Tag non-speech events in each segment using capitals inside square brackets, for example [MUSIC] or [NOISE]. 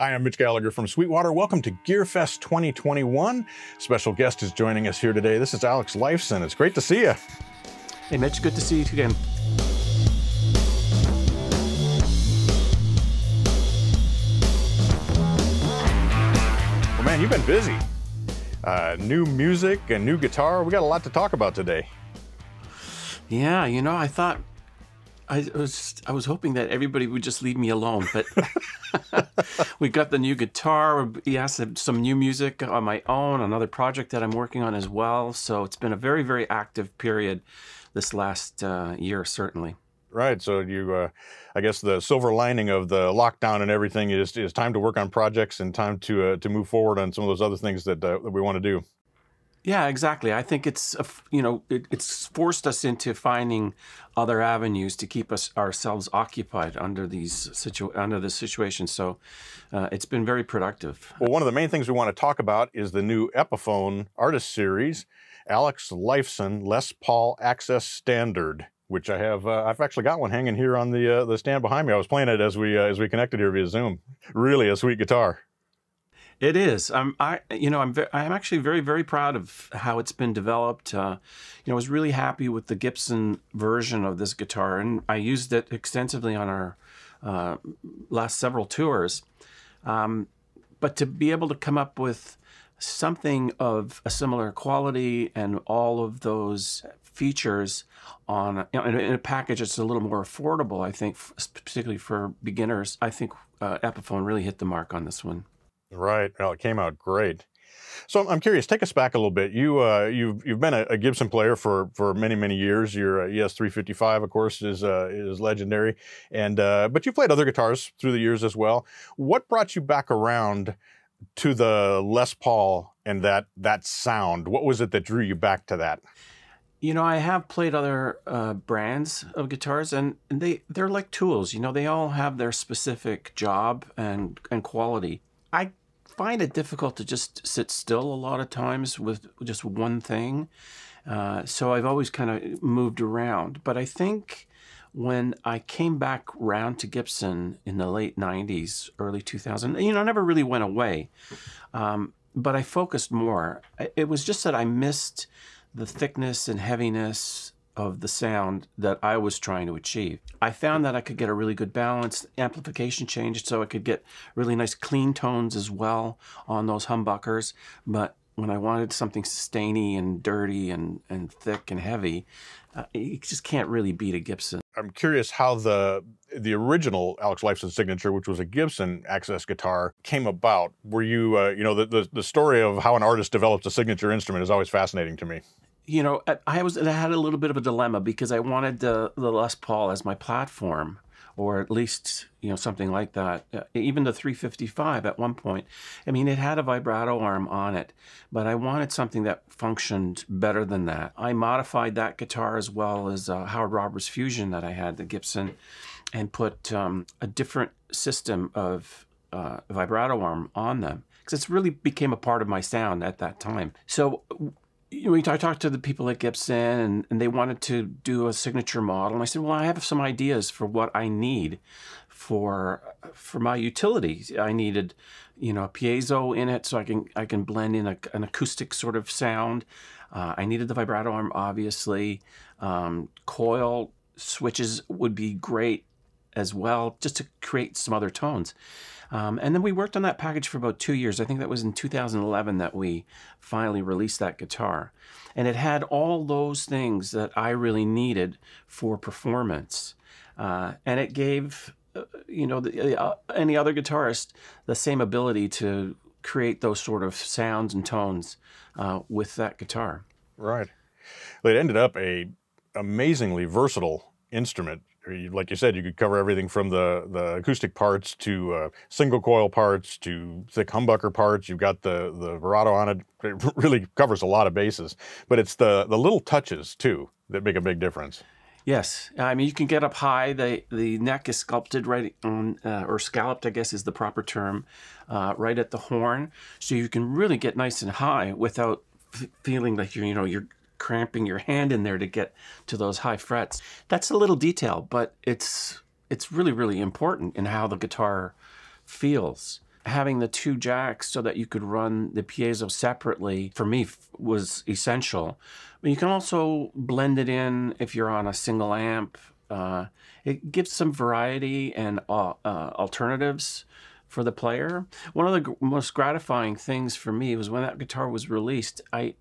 I am Mitch Gallagher from Sweetwater. Welcome to GearFest 2021. Special guest is joining us here today. This is Alex Lifeson. It's great to see you. Hey, Mitch. Good to see you again. Well, man, you've been busy. Uh, new music and new guitar. We got a lot to talk about today. Yeah, you know, I thought I was I was hoping that everybody would just leave me alone, but [LAUGHS] we got the new guitar. Yes, some new music on my own, another project that I'm working on as well. So it's been a very very active period this last uh, year, certainly. Right. So you, uh, I guess the silver lining of the lockdown and everything is is time to work on projects and time to uh, to move forward on some of those other things that uh, that we want to do. Yeah, exactly. I think it's you know it, it's forced us into finding other avenues to keep us ourselves occupied under these situ under this situation. So uh, it's been very productive. Well, one of the main things we want to talk about is the new Epiphone artist series, Alex Lifeson Les Paul Access Standard. Which I have, uh, I've actually got one hanging here on the uh, the stand behind me. I was playing it as we uh, as we connected here via Zoom. Really a sweet guitar. It is. I'm, I, you know, I'm, ve- I'm actually very, very proud of how it's been developed. Uh, you know, I was really happy with the Gibson version of this guitar, and I used it extensively on our uh, last several tours. Um, but to be able to come up with something of a similar quality and all of those features on you know, in, a package that's a little more affordable, I think, particularly for beginners, I think uh, Epiphone really hit the mark on this one. Right. Well, it came out great. So I'm curious. Take us back a little bit. You uh, you've you've been a, a, Gibson player for for many many years. Your uh, ES355, of course, is uh, is legendary, and uh, but you played other guitars through the years as well. What brought you back around to the Les Paul and that that sound? What was it that drew you back to that? You know, I have played other uh, brands of guitars, and they they're like tools. You know, they all have their specific job and and quality find it difficult to just sit still a lot of times with just one thing. Uh, so I've always kind of moved around. But I think when I came back round to Gibson in the late 90s, early 2000, you know, I never really went away, um, but I focused more. It was just that I missed the thickness and heaviness of the sound that I was trying to achieve. I found that I could get a really good balance. Amplification changed so I could get really nice clean tones as well on those humbuckers. But when I wanted something sustainy and dirty and, and thick and heavy, uh, you just can't really beat a Gibson. I'm curious how the the original Alex Lifeson signature, which was a Gibson access guitar, came about. Were you, uh, you know, the, the, the story of how an artist develops a signature instrument is always fascinating to me you know, I was I had a little bit of a dilemma because I wanted the the Les Paul as my platform, or at least you know something like that. Uh, even the 355 at one point, I mean, it had a vibrato arm on it, but I wanted something that functioned better than that. I modified that guitar as well as uh, Howard Roberts Fusion that I had, the Gibson, and put um, a different system of uh, vibrato arm on them because it's really became a part of my sound at that time. So you know, I talked to the people at Gibson and, and, they wanted to do a signature model. And I said, well, I have some ideas for what I need for for my utility. I needed, you know, a piezo in it so I can I can blend in a, an acoustic sort of sound. Uh, I needed the vibrato arm, obviously. Um, coil switches would be great as well, just to create some other tones. Um, and then we worked on that package for about two years. I think that was in 2011 that we finally released that guitar. And it had all those things that I really needed for performance. Uh, and it gave, uh, you know, the, uh, uh any other guitarist the same ability to create those sort of sounds and tones uh, with that guitar. Right. Well, it ended up a amazingly versatile instrument like you said, you could cover everything from the, the acoustic parts to uh, single coil parts to thick humbucker parts. You've got the, the Verado on it. It [LAUGHS] really covers a lot of bases, but it's the, the little touches too that make a big difference. Yes, I mean you can get up high. the The neck is sculpted right on, uh, or scalloped, I guess is the proper term, uh, right at the horn, so you can really get nice and high without feeling like you're, you know, you're cramping your hand in there to get to those high frets. That's a little detail, but it's it's really really important in how the guitar feels. Having the two jacks so that you could run the piezo separately for me was essential. But you can also blend it in if you're on a single amp. Uh, it gives some variety and uh, uh alternatives for the player. One of the most gratifying things for me was when that guitar was released. I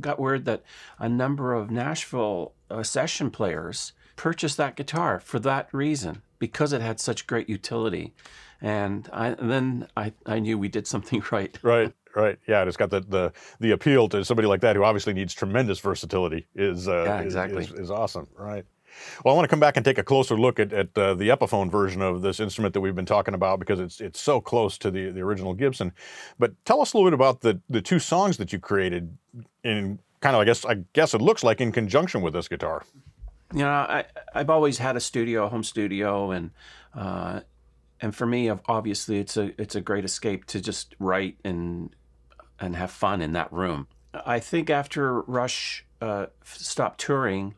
got word that a number of Nashville uh, session players purchased that guitar for that reason because it had such great utility. And, I, and then I, I knew we did something [LAUGHS] right. Right, right. Yeah, and it's got the, the, the appeal to somebody like that who obviously needs tremendous versatility is, uh, yeah, exactly. is, is, is awesome. Right. Well, I want to come back and take a closer look at, at uh, the Epiphone version of this instrument that we've been talking about because it's it's so close to the, the original Gibson. But tell us a little bit about the, the two songs that you created in kind of, I guess, I guess it looks like in conjunction with this guitar. You know, I, I've always had a studio, a home studio, and uh, and for me, obviously, it's a it's a great escape to just write and and have fun in that room. I think after Rush uh, stopped touring,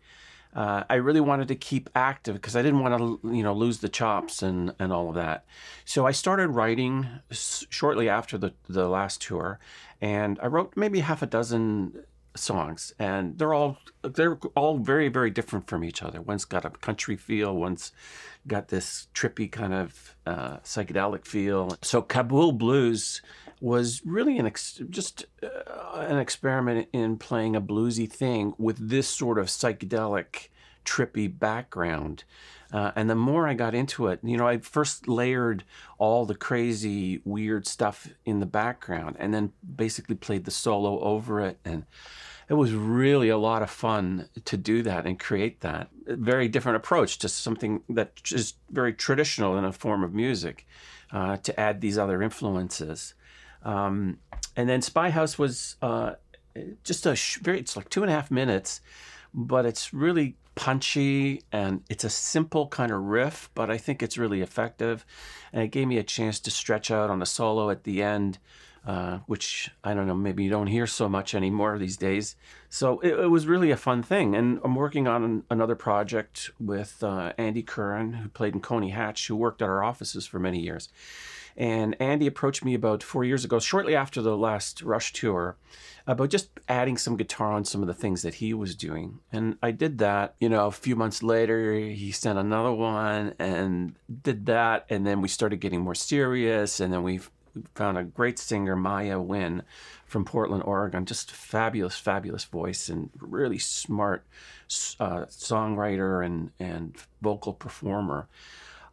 uh, I really wanted to keep active because I didn't want to, you know, lose the chops and, and all of that. So I started writing shortly after the, the last tour, and I wrote maybe half a dozen songs, and they're all they're all very very different from each other. One's got a country feel, one's got this trippy kind of uh, psychedelic feel. So Kabul Blues was really an ex- just uh, an experiment in playing a bluesy thing with this sort of psychedelic, trippy background. Uh, and the more I got into it, you know, I first layered all the crazy, weird stuff in the background, and then basically played the solo over it and it was really a lot of fun to do that and create that a very different approach to something that is very traditional in a form of music uh, to add these other influences um, and then Spy House was uh, just a sh- very, it's like two and a half minutes, but it's really punchy and it's a simple kind of riff, but I think it's really effective. And it gave me a chance to stretch out on a solo at the end, uh, which I don't know, maybe you don't hear so much anymore these days. So it, it was really a fun thing. And I'm working on an, another project with uh, Andy Curran, who played in Coney Hatch, who worked at our offices for many years. And Andy approached me about four years ago, shortly after the last Rush tour, about just adding some guitar on some of the things that he was doing. And I did that. You know, a few months later, he sent another one and did that. And then we started getting more serious. And then we found a great singer, Maya Wynn from Portland, Oregon. Just fabulous, fabulous voice and really smart uh, songwriter and, and vocal performer.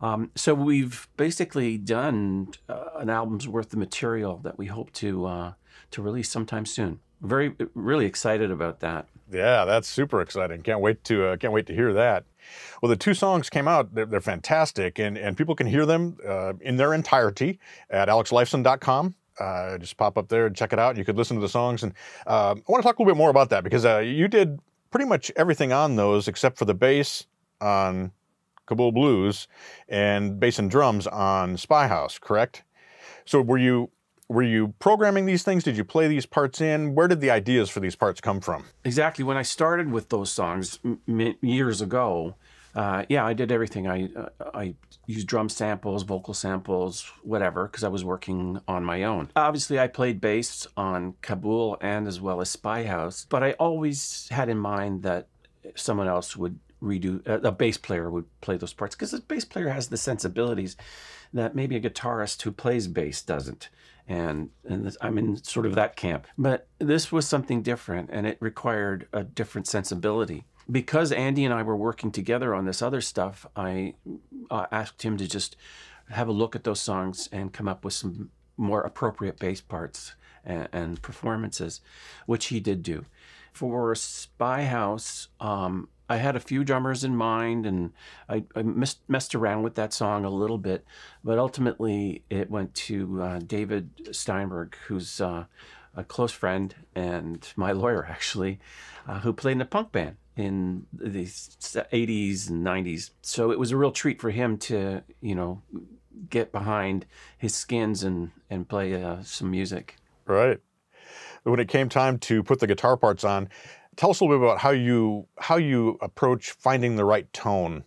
Um, so we've basically done uh, an album's worth of material that we hope to uh, to release sometime soon. Very really excited about that. Yeah, that's super exciting. Can't wait to uh, can't wait to hear that. Well, the two songs came out. They're, they're fantastic, and and people can hear them uh, in their entirety at alexlifeson.com. Uh, just pop up there and check it out. You could listen to the songs, and um, I want to talk a little bit more about that because uh, you did pretty much everything on those except for the bass on Kabul Blues and bass and drums on Spy House, correct? So were you were you programming these things? Did you play these parts in? Where did the ideas for these parts come from? Exactly. When I started with those songs years ago, uh, yeah, I did everything. I uh, I used drum samples, vocal samples, whatever, because I was working on my own. Obviously, I played bass on Kabul and as well as Spy House, but I always had in mind that someone else would redo uh, a bass player would play those parts because a bass player has the sensibilities that maybe a guitarist who plays bass doesn't and and this, I'm in sort of that camp but this was something different and it required a different sensibility because Andy and I were working together on this other stuff I uh, asked him to just have a look at those songs and come up with some more appropriate bass parts and, and performances which he did do for Spy House um, I had a few drummers in mind and I, I messed, messed around with that song a little bit, but ultimately it went to uh, David Steinberg, who's uh, a close friend and my lawyer actually, uh, who played in a punk band in the 80s and 90s. So it was a real treat for him to, you know, get behind his skins and, and play uh, some music. Right when it came time to put the guitar parts on, tell us a little bit about how you how you approach finding the right tone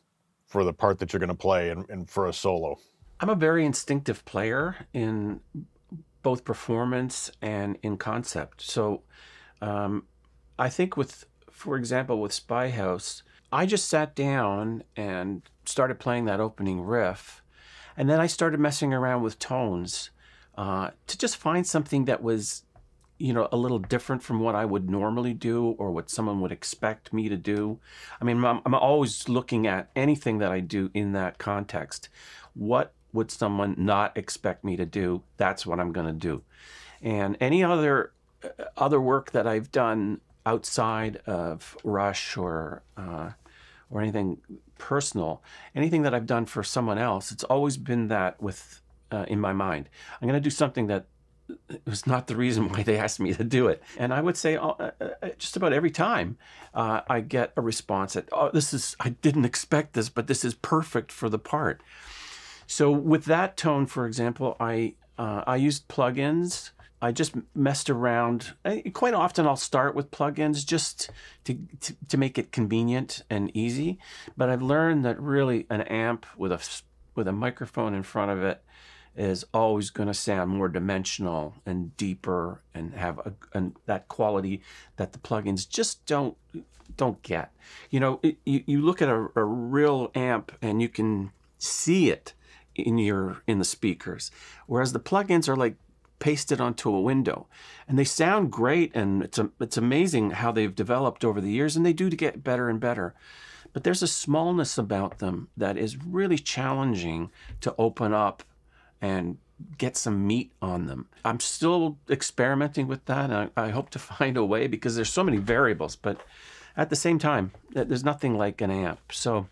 for the part that you're going to play and, and for a solo. I'm a very instinctive player in both performance and in concept. So um, I think with, for example, with Spy House, I just sat down and started playing that opening riff, and then I started messing around with tones uh, to just find something that was you know, a little different from what I would normally do or what someone would expect me to do. I mean, I'm, I'm, always looking at anything that I do in that context. What would someone not expect me to do? That's what I'm going to do. And any other uh, other work that I've done outside of Rush or uh, or anything personal, anything that I've done for someone else, it's always been that with uh, in my mind. I'm going to do something that it was not the reason why they asked me to do it. And I would say uh, uh, uh, just about every time uh, I get a response that, oh, this is, I didn't expect this, but this is perfect for the part. So with that tone, for example, I, uh, I used plugins. I just messed around. I, quite often I'll start with plugins just to, to, to make it convenient and easy. But I've learned that really an amp with a, with a microphone in front of it is always going to sound more dimensional and deeper and have a, and that quality that the plugins just don't don't get. You know, it, you, you look at a, a real amp and you can see it in your in the speakers, whereas the plugins are like pasted onto a window. And they sound great, and it's, a, it's amazing how they've developed over the years, and they do get better and better. But there's a smallness about them that is really challenging to open up and get some meat on them. I'm still experimenting with that. I, I, hope to [LAUGHS] find a way because there's so many variables, but at the same time, there's nothing like an amp. So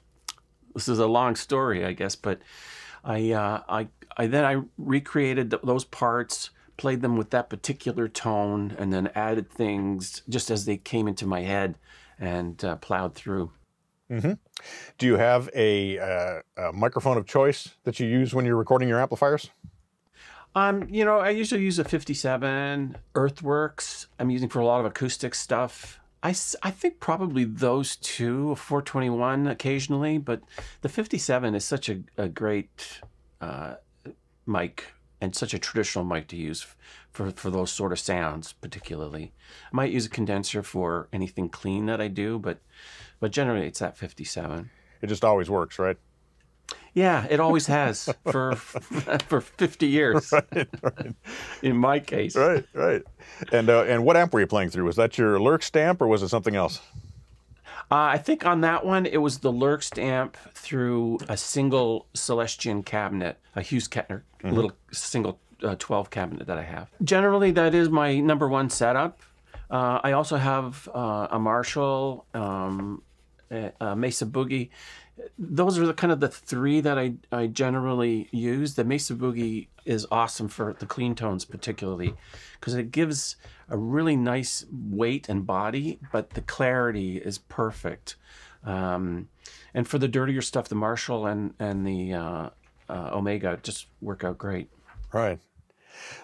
this is a long story, I guess, but I, uh, I, I then I recreated th those parts, played them with that particular tone, and then added things just as they came into my head and uh, plowed through. Mm -hmm. Do you have a, uh, a, microphone of choice that you use when you're recording your amplifiers? Um, you know, I usually use a 57 Earthworks. I'm using for a lot of acoustic stuff. I, I think probably those two, 421 occasionally, but the 57 is such a, a great uh, mic and such a traditional mic to use for, for those sort of sounds particularly. I might use a condenser for anything clean that I do, but but generally it's at 57. It just always works, right? Yeah, it always has for [LAUGHS] for 50 years. [LAUGHS] Right, right. In my case. Right, right. And uh, and what amp were you playing through? Was that your Lurk stamp, or was it something else? Uh, I think on that one it was the Lurk stamp through a single Celestian cabinet, a Hughes Kettner mm-hmm. little single uh, 12 cabinet that I have. Generally, that is my number one setup. Uh, I also have uh, a Marshall. Um, uh, uh, Mesa Boogie. Those are the kind of the three that I, I generally use. The Mesa Boogie is awesome for the clean tones, particularly because it gives a really nice weight and body, but the clarity is perfect. Um, and for the dirtier stuff, the Marshall and and the uh, uh, Omega just work out great. Right.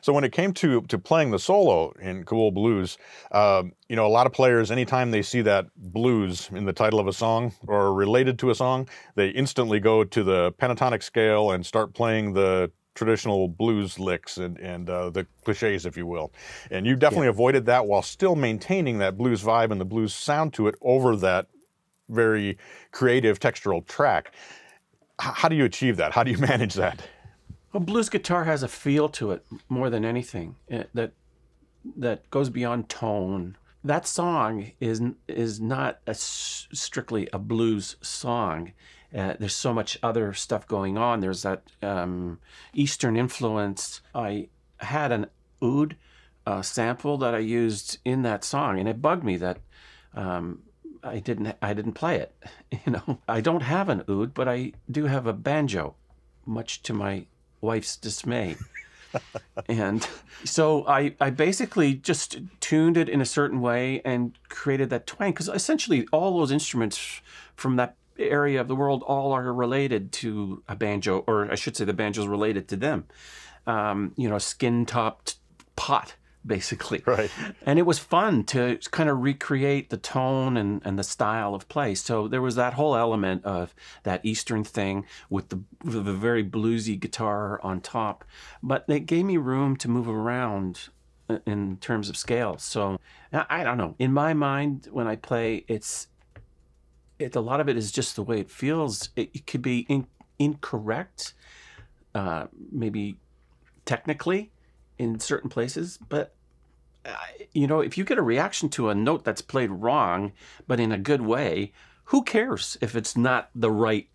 So when it came to to playing the solo in Cool Blues, uh, you know, a lot of players, anytime they see that blues in the title of a song or related to a song, they instantly go to the pentatonic scale and start playing the traditional blues licks and, and uh, the cliches, if you will. And you definitely yeah. avoided that while still maintaining that blues vibe and the blues sound to it over that very creative textural track. H how do you achieve that? How do you [LAUGHS] manage that? Well, blues guitar has a feel to it more than anything it, eh, that that goes beyond tone. That song is is not strictly a blues song. Uh, there's so much other stuff going on. There's that um, Eastern influence. I had an oud uh, sample that I used in that song, and it bugged me that um, I didn't I didn't play it. [LAUGHS] You know, I don't have an oud, but I do have a banjo, much to my wife's dismay. and so I, I basically just tuned it in a certain way and created that twang because essentially all those instruments from that area of the world all are related to a banjo, or I should say the banjo is related to them. Um, you know, skin topped pot basically. [LAUGHS] Right. And it was fun to kind of recreate the tone and, and the style of play. So there was that whole element of that Eastern thing with the, with the very bluesy guitar on top. But it gave me room to move around uh, in terms of scale. So I don't know. In my mind, when I play, it's it, a lot of it is just the way it feels. It, it could be in, incorrect, uh, maybe technically, in certain places, but uh, you know, if you get a reaction to a note that's played wrong, but in a good way, who cares if it's not the right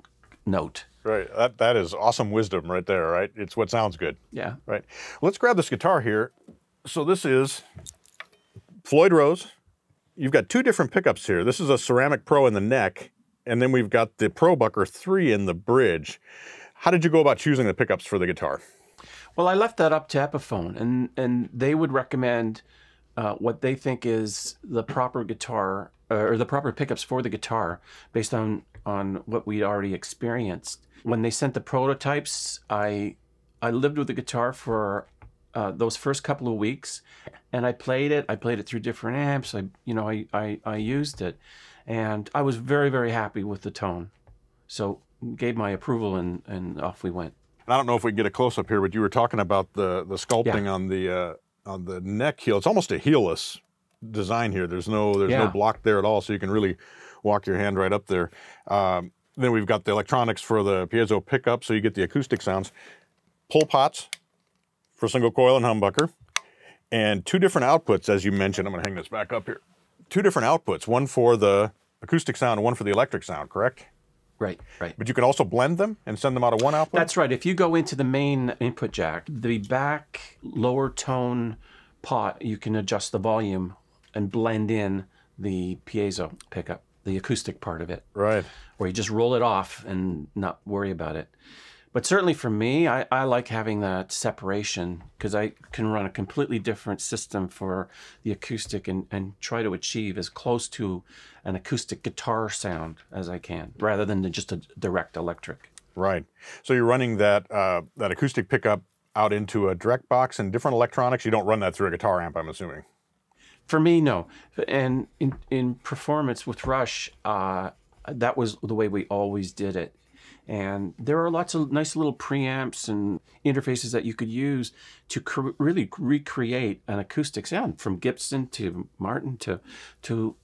note? Right. That, that is awesome wisdom right there, right? It's what sounds good. Yeah. Right. Let's grab this guitar here. So this is Floyd Rose. You've got two different pickups here. This is a Ceramic Pro in the neck, and then we've got the Pro Bucker 3 in the bridge. How did you go about choosing the pickups for the guitar? Well, I left that up to Epiphone, and and they would recommend uh, what they think is the proper guitar uh, or the proper pickups for the guitar based on on what we'd already experienced. When they sent the prototypes, I I lived with the guitar for uh, those first couple of weeks, and I played it. I played it through different amps. I you know I I, I used it, and I was very very happy with the tone. So gave my approval and, and off we went. And I don't know if we can get a close up here, but you were talking about the the sculpting yeah. on the uh, on the neck heel. It's almost a heelless design here. There's no there's yeah. no block there at all, so you can really walk your hand right up there. Um, then we've got the electronics for the piezo pickup, so you get the acoustic sounds. Pull pots for single coil and humbucker, and two different outputs, as you mentioned. I'm going to hang this back up here. Two different outputs, one for the acoustic sound one for the electric sound, correct? Right, right. But you can also blend them and send them out of one output? That's right. If you go into the main input jack, the back lower tone pot, you can adjust the volume and blend in the piezo pickup, the acoustic part of it. Right. Or you just roll it off and not worry about it but certainly for me, I, I like having that separation because I can run a completely different system for the acoustic and, and try to achieve as close to an acoustic guitar sound as I can rather than just a direct electric. Right. So you're running that, uh, that acoustic pickup out into a direct box and different electronics. You don't run that through a guitar amp, I'm assuming. For me, no. And in, in performance with Rush, uh, that was the way we always did it. And there are lots of nice little preamps and interfaces that you could use to cr- really recreate an acoustic sound from Gibson to Martin to to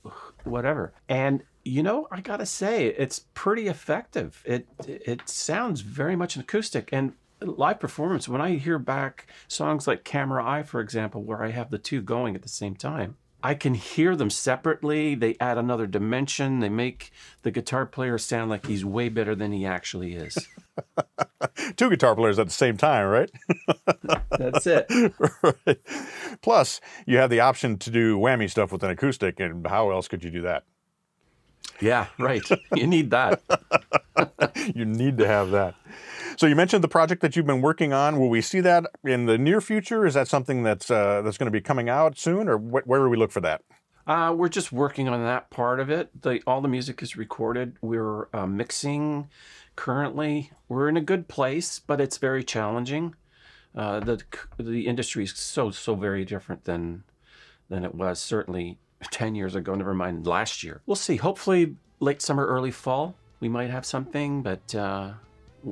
whatever. And you know, I gotta say, it's pretty effective. It it sounds very much an acoustic and live performance. When I hear back songs like Camera Eye, for example, where I have the two going at the same time, I can hear them separately. They add another dimension. They make the guitar player sound like he's way better than he actually is. [LAUGHS] Two guitar players at the same time, right? [LAUGHS] That's it. [LAUGHS] right. Plus, you have the option to do whammy stuff with an acoustic, and how else could you do that? Yeah, right. you need that. [LAUGHS] you need to have that. So you mentioned the project that you've been working on. Will we see that in the near future? Is that something that's uh, that's going to be coming out soon, or wh- where do we look for that? Uh, we're just working on that part of it. The, all the music is recorded. We're uh, mixing currently. We're in a good place, but it's very challenging. Uh, the the industry is so so very different than than it was certainly 10 years ago, never mind last year. We'll see. Hopefully, late summer, early fall, we might have something, but uh,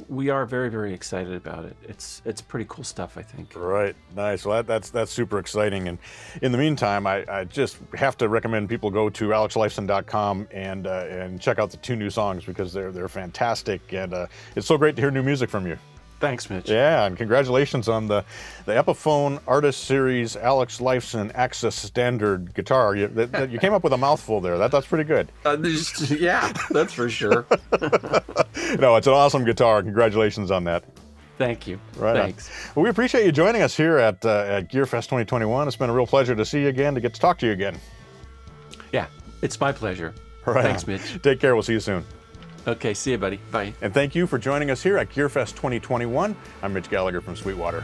we are very, very excited about it. It's it's pretty cool stuff, I think. Right, nice. Well, that, that's that's super exciting. And in the meantime, I, I just have to recommend people go to alexlifeson.com and uh, and check out the two new songs because they're they're fantastic, and uh, it's so great to hear new music from you. Thanks, Mitch. Yeah, and congratulations on the, the Epiphone Artist Series Alex Lifeson Access Standard guitar. You, that, that, you came up with a mouthful there. That, that's pretty good. Uh, yeah, that's for sure. [LAUGHS] no, it's an awesome guitar. Congratulations on that. Thank you. Right. Thanks. Well, we appreciate you joining us here at, uh, at GearFest 2021. It's been a real pleasure to see you again, to get to talk to you again. Yeah, it's my pleasure. Right. Thanks, Mitch. Take care. We'll see you soon. Okay, see you, buddy. Bye. And thank you for joining us here at GearFest 2021. I'm Rich Gallagher from Sweetwater.